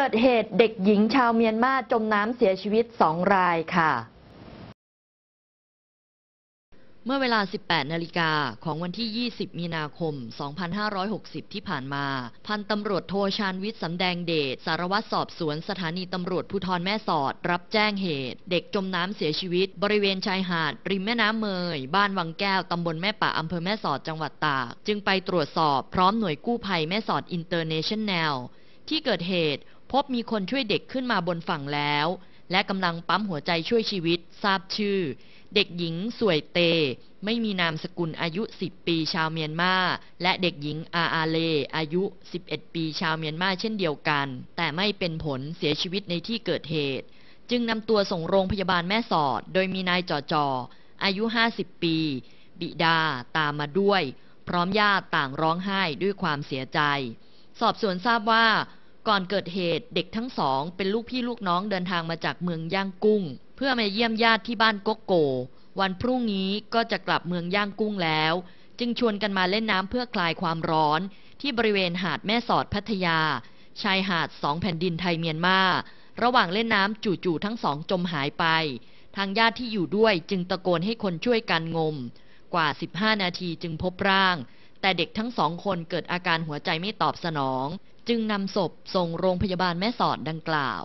เกิดเหตุเด็กหญิงชาวเมียนมาจมน้ำเสียชีวิตสองรายค่ะ เมื่อเวลา 18นาฬิกาของวันที่ 20 มีนาคม 2560 ที่ผ่านมา พันตำรวจโทชานวิทย์สำแดงเดชสารวัตรสอบสวนสถานีตำรวจภูทรแม่สอดรับแจ้งเหตุ เด็กจมน้ำเสียชีวิต บริเวณชายหาด ริมแม่น้ำเมยบ้านวังแก้วตำบลแม่ป่าอำเภอแม่สอดจังหวัดตากจึงไปตรวจสอบพร้อมหน่วยกู้ภัยแม่สอดอินเตอร์เนชั่นแนลที่เกิดเหตุพบมีคนช่วยเด็กขึ้นมาบนฝั่งแล้ว และกำลังปั๊มหัวใจช่วยชีวิตทราบชื่อ เด็กหญิงสวยเต ไม่มีนามสกุลอายุ 10 ปีชาวเมียนมาและเด็กหญิงอาอาเล อายุ 11 ปีชาวเมียนมาเช่นเดียวกัน แต่ไม่เป็นผลเสียชีวิตในที่เกิดเหตุ จึงนำตัวส่งโรงพยาบาลแม่สอด โดยมีนายจอจอ อายุ 50 ปี บิดาตามมาด้วย พร้อมญาติต่างร้องไห้ด้วยความเสียใจ สอบสวนทราบว่าก่อนเกิดเหตุเด็กทั้งสองเป็นลูกพี่ลูกน้องเดินทางมาจากเมืองย่างกุ้ง เพื่อมาเยี่ยมญาติที่บ้านโกโก วันพรุ่งนี้ก็จะกลับเมืองย่างกุ้งแล้ว จึงชวนกันมาเล่นน้ำเพื่อคลายความร้อน ที่บริเวณหาดแม่สอดพัทยา ชายหาดสองแผ่นดินไทยเมียนมา ระหว่างเล่นน้ำจู่ๆทั้งสองจมหายไป ทางญาติที่อยู่ด้วยจึงตะโกนให้คนช่วยกันงม กว่า 15 นาทีจึงพบร่างแต่เด็กทั้งสองคนเกิดอาการหัวใจไม่ตอบสนอง จึงนำศพส่งโรงพยาบาลแม่สอดดังกล่าว